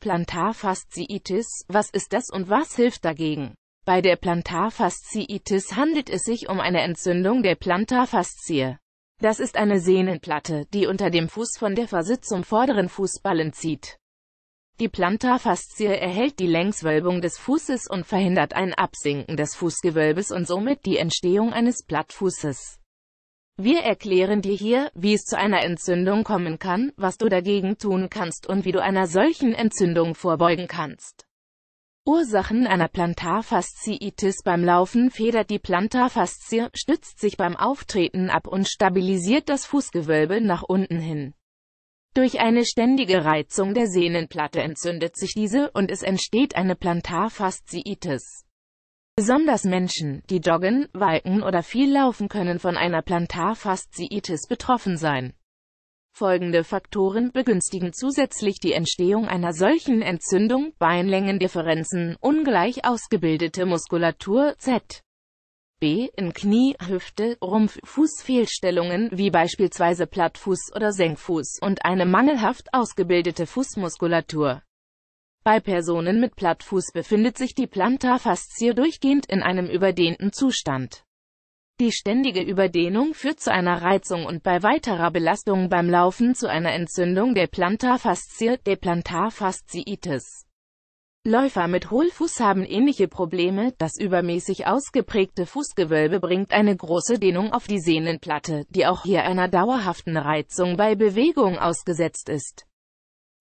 Plantarfasziitis, was ist das und was hilft dagegen? Bei der Plantarfasziitis handelt es sich um eine Entzündung der Plantarfaszie. Das ist eine Sehnenplatte, die unter dem Fuß von der Fasse zum vorderen Fußballen zieht. Die Plantarfaszie erhält die Längswölbung des Fußes und verhindert ein Absinken des Fußgewölbes und somit die Entstehung eines Plattfußes. Wir erklären dir hier, wie es zu einer Entzündung kommen kann, was du dagegen tun kannst und wie du einer solchen Entzündung vorbeugen kannst. Ursachen einer Plantarfasziitis beim Laufen federt die Plantarfaszie, stützt sich beim Auftreten ab und stabilisiert das Fußgewölbe nach unten hin. Durch eine ständige Reizung der Sehnenplatte entzündet sich diese und es entsteht eine Plantarfasziitis. Besonders Menschen, die joggen, walken oder viel laufen können von einer Plantarfasziitis betroffen sein. Folgende Faktoren begünstigen zusätzlich die Entstehung einer solchen Entzündung, Beinlängendifferenzen, ungleich ausgebildete Muskulatur, Z. B. in Knie, Hüfte, Rumpf, Fußfehlstellungen wie beispielsweise Plattfuß oder Senkfuß und eine mangelhaft ausgebildete Fußmuskulatur. Bei Personen mit Plattfuß befindet sich die Plantarfaszie durchgehend in einem überdehnten Zustand. Die ständige Überdehnung führt zu einer Reizung und bei weiterer Belastung beim Laufen zu einer Entzündung der Plantarfaszie, der Plantarfasziitis. Läufer mit Hohlfuß haben ähnliche Probleme, das übermäßig ausgeprägte Fußgewölbe bringt eine große Dehnung auf die Sehnenplatte, die auch hier einer dauerhaften Reizung bei Bewegung ausgesetzt ist.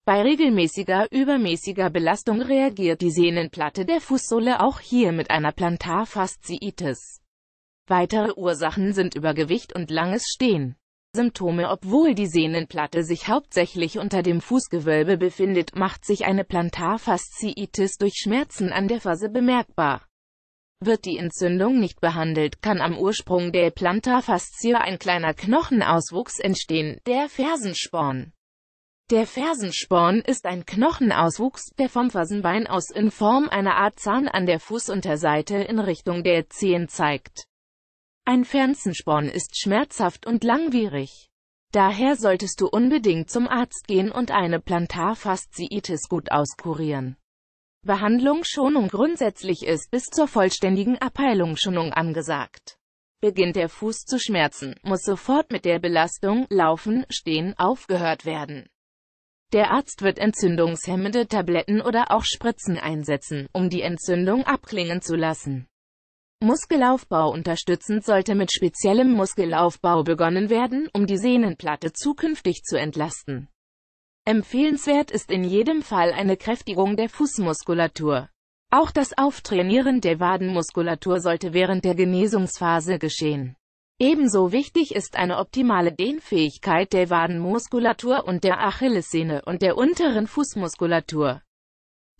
Bei regelmäßiger, übermäßiger Belastung reagiert die Sehnenplatte der Fußsohle auch hier mit einer Plantarfasziitis. Weitere Ursachen sind Übergewicht und langes Stehen. Symptome Obwohl die Sehnenplatte sich hauptsächlich unter dem Fußgewölbe befindet, macht sich eine Plantarfasziitis durch Schmerzen an der Fasse bemerkbar. Wird die Entzündung nicht behandelt, kann am Ursprung der Plantarfaszie ein kleiner Knochenauswuchs entstehen, der Fersensporn. Der Fersensporn ist ein Knochenauswuchs, der vom Fersenbein aus in Form einer Art Zahn an der Fußunterseite in Richtung der Zehen zeigt. Ein Fersensporn ist schmerzhaft und langwierig. Daher solltest du unbedingt zum Arzt gehen und eine Plantarfasziitis gut auskurieren. Behandlung Schonung grundsätzlich ist bis zur vollständigen Abheilung Schonung angesagt. Beginnt der Fuß zu schmerzen, muss sofort mit der Belastung Laufen, Stehen aufgehört werden. Der Arzt wird entzündungshemmende Tabletten oder auch Spritzen einsetzen, um die Entzündung abklingen zu lassen. Muskelaufbau unterstützend sollte mit speziellem Muskelaufbau begonnen werden, um die Sehnenplatte zukünftig zu entlasten. Empfehlenswert ist in jedem Fall eine Kräftigung der Fußmuskulatur. Auch das Auftrainieren der Wadenmuskulatur sollte während der Genesungsphase geschehen. Ebenso wichtig ist eine optimale Dehnfähigkeit der Wadenmuskulatur und der Achillessehne und der unteren Fußmuskulatur.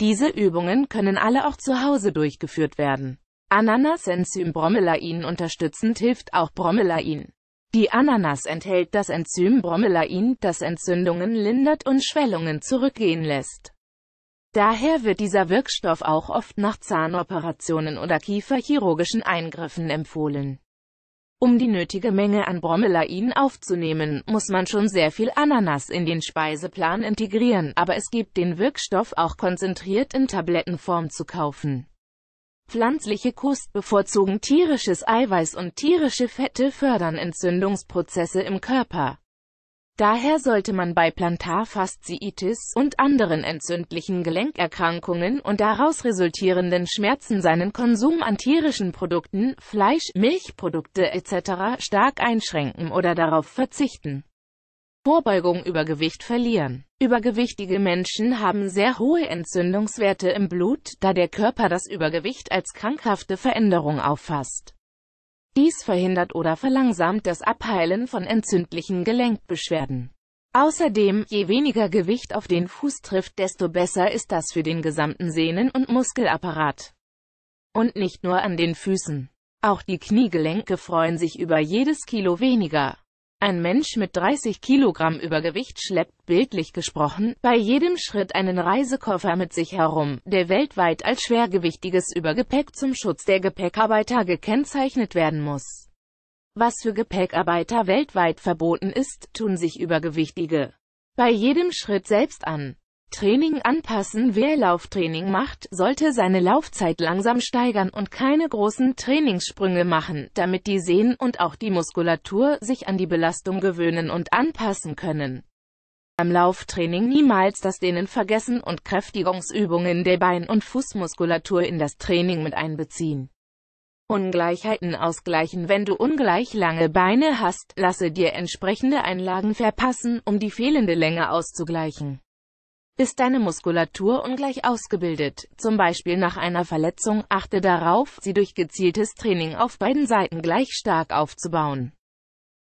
Diese Übungen können alle auch zu Hause durchgeführt werden. Ananas-Enzym Bromelain unterstützend hilft auch Bromelain. Die Ananas enthält das Enzym Bromelain, das Entzündungen lindert und Schwellungen zurückgehen lässt. Daher wird dieser Wirkstoff auch oft nach Zahnoperationen oder kieferchirurgischen Eingriffen empfohlen. Um die nötige Menge an Bromelain aufzunehmen, muss man schon sehr viel Ananas in den Speiseplan integrieren, aber es gibt den Wirkstoff auch konzentriert in Tablettenform zu kaufen. Pflanzliche Kost bevorzugen tierisches Eiweiß und tierische Fette fördern Entzündungsprozesse im Körper. Daher sollte man bei Plantarfasziitis und anderen entzündlichen Gelenkerkrankungen und daraus resultierenden Schmerzen seinen Konsum an tierischen Produkten, Fleisch, Milchprodukte etc. stark einschränken oder darauf verzichten. Vorbeugung über Gewicht verlieren. Übergewichtige Menschen haben sehr hohe Entzündungswerte im Blut, da der Körper das Übergewicht als krankhafte Veränderung auffasst. Dies verhindert oder verlangsamt das Abheilen von entzündlichen Gelenkbeschwerden. Außerdem, je weniger Gewicht auf den Fuß trifft, desto besser ist das für den gesamten Sehnen- und Muskelapparat. Und nicht nur an den Füßen. Auch die Kniegelenke freuen sich über jedes Kilo weniger. Ein Mensch mit 30 Kilogramm Übergewicht schleppt, bildlich gesprochen, bei jedem Schritt einen Reisekoffer mit sich herum, der weltweit als schwergewichtiges Übergepäck zum Schutz der Gepäckarbeiter gekennzeichnet werden muss. Was für Gepäckarbeiter weltweit verboten ist, tun sich Übergewichtige bei jedem Schritt selbst an. Training anpassen. Wer Lauftraining macht, sollte seine Laufzeit langsam steigern und keine großen Trainingssprünge machen, damit die Sehnen und auch die Muskulatur sich an die Belastung gewöhnen und anpassen können. Beim Lauftraining niemals das Dehnen vergessen und Kräftigungsübungen der Bein- und Fußmuskulatur in das Training mit einbeziehen. Ungleichheiten ausgleichen Wenn du ungleich lange Beine hast, lasse dir entsprechende Einlagen verpassen, um die fehlende Länge auszugleichen. Ist deine Muskulatur ungleich ausgebildet, zum Beispiel nach einer Verletzung, achte darauf, sie durch gezieltes Training auf beiden Seiten gleich stark aufzubauen.